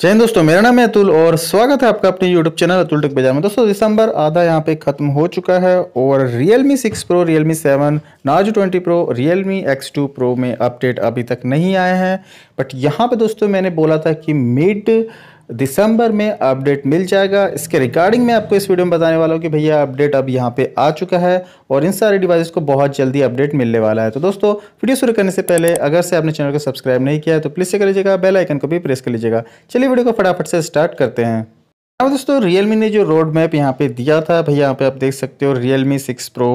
जय दोस्तों मेरा नाम है अतुल और स्वागत है आपका अपने YouTube चैनल अतुल टेक बाजार में दोस्तों दिसंबर आधा यहाँ पे ख़त्म हो चुका है और Realme 6 Pro, Realme 7, Narzo 20 Pro, Realme X2 Pro में अपडेट अभी तक नहीं आए हैं बट यहाँ पे दोस्तों मैंने बोला था कि मिड दिसंबर में अपडेट मिल जाएगा इसके रिकॉर्डिंग में आपको इस वीडियो में बताने वाला हूँ कि भैया अपडेट अब यहाँ पे आ चुका है और इन सारे डिवाइसेस को बहुत जल्दी अपडेट मिलने वाला है तो दोस्तों वीडियो शुरू करने से पहले अगर से आपने चैनल को सब्सक्राइब नहीं किया है तो प्लीज़ से कर लीजिएगा बेल आइकन को भी प्रेस कर लीजिएगा चलिए वीडियो को फटाफट से स्टार्ट करते हैं अब दोस्तों रियलमी ने जो रोड मैप यहाँ पे दिया था भैया यहाँ पे आप देख सकते हो Realme six Pro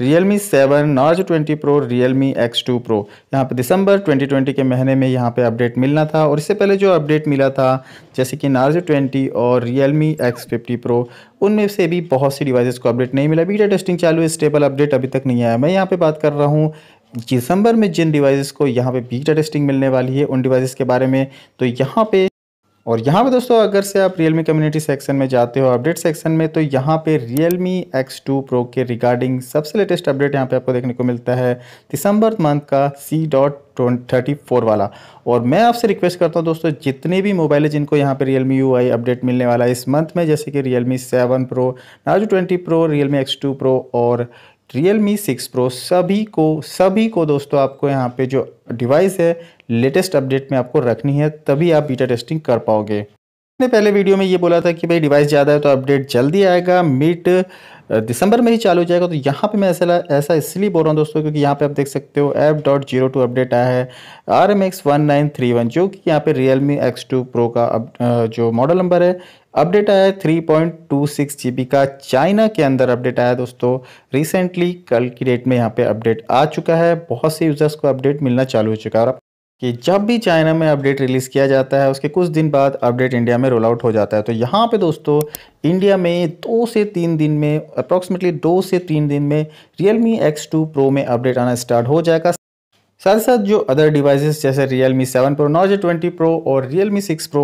Realme seven Narzo twenty Pro Realme X two Pro यहाँ पे दिसंबर 2020 के महीने में यहाँ पे अपडेट मिलना था और इससे पहले जो अपडेट मिला था जैसे कि नार्ज ट्वेंटी और Realme X fifty Pro उनमें से भी बहुत सी डिवाइसेस को अपडेट नहीं मिला बीटा टेस्टिंग चालू है स्टेबल अपडेट अभी तक नहीं आया मैं यहाँ पर बात कर रहा हूँ दिसंबर में जिन डिवाइसेस को यहाँ पे बीटा टेस्टिंग मिलने वाली है उन डिवाइसेस के बारे में तो यहाँ पे और यहाँ पे दोस्तों अगर से आप मी कम्युनिटी सेक्शन में जाते हो अपडेट सेक्शन में तो यहाँ पे मी एक्स टू प्रो के रिगार्डिंग सबसे लेटेस्ट अपडेट यहाँ पे आपको देखने को मिलता है दिसंबर मंथ का सी डॉट थर्टी फोर वाला और मैं आपसे रिक्वेस्ट करता हूँ दोस्तों जितने भी मोबाइल है जिनको यहाँ पे मी यू आई अपडेट मिलने वाला है इस मंथ में जैसे कि me seven Pro Narzo twenty Pro me X two Pro और रियल मी सिक्स प्रो सभी को सभी को दोस्तों आपको यहाँ पे जो डिवाइस है लेटेस्ट अपडेट में आपको रखनी है तभी आप बीटा टेस्टिंग कर पाओगे मैंने पहले वीडियो में ये बोला था कि भाई डिवाइस ज़्यादा है तो अपडेट जल्दी आएगा मिड दिसंबर में ही चालू हो जाएगा तो यहाँ पे मैं ऐसा ऐसा इसलिए बोल रहा हूँ दोस्तों क्योंकि यहाँ पे आप देख सकते हो A dot zero two update आया है R M X one nine three one जो कि यहाँ पे Realme X two Pro का अप, जो मॉडल नंबर है अपडेट आया है three point two six G B का चाइना के अंदर अपडेट आया दोस्तों रिसेंटली कल की डेट में यहाँ पे अपडेट आ चुका है बहुत से यूज़र्स को अपडेट मिलना चालू हो चुका है और कि जब भी चाइना में अपडेट रिलीज़ किया जाता है उसके कुछ दिन बाद अपडेट इंडिया में रोल आउट हो जाता है तो यहाँ पे दोस्तों इंडिया में दो से तीन दिन में अप्रॉक्सीमेटली दो से तीन दिन में Realme X two Pro में अपडेट आना स्टार्ट हो जाएगा साथ साथ जो अदर डिवाइसेस जैसे Realme seven Pro Narzo twenty Pro और रियल मी सिक्स प्रो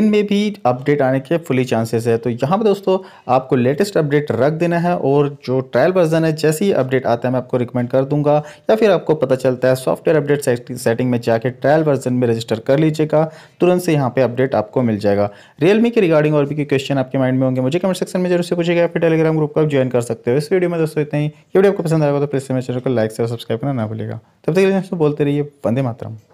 इनमें भी अपडेट आने के फुली चांसेस है तो यहाँ पर दोस्तों आपको लेटेस्ट अपडेट रख देना है और जो ट्रायल वर्जन है जैसे ही अपडेट आता है मैं आपको रिकमेंड कर दूंगा या फिर आपको पता चलता है सॉफ्टवेयर अपडेट सेटिंग में जाके ट्रायल वर्जन में रजिस्टर कर लीजिएगा तुरंत से यहाँ पर अपडेट आपको मिल जाएगा रियलमी के रिगार्डिंग और भी क्वेश्चन आपके माइंड में होंगे मुझे कमेंट सेक्शन में जरूर से पूछेगा फिर टेलीग्राम ग्रुप का ज्वाइन कर सकते हो इस वीडियो में दोस्तों इतना ही वीडियो आपको पसंद आएगा तो प्लीज़ मेरे चैनल को लाइक से सब्सक्राइब करना ना भूलेगा तब तक बोलते रहिए वंदे मातरम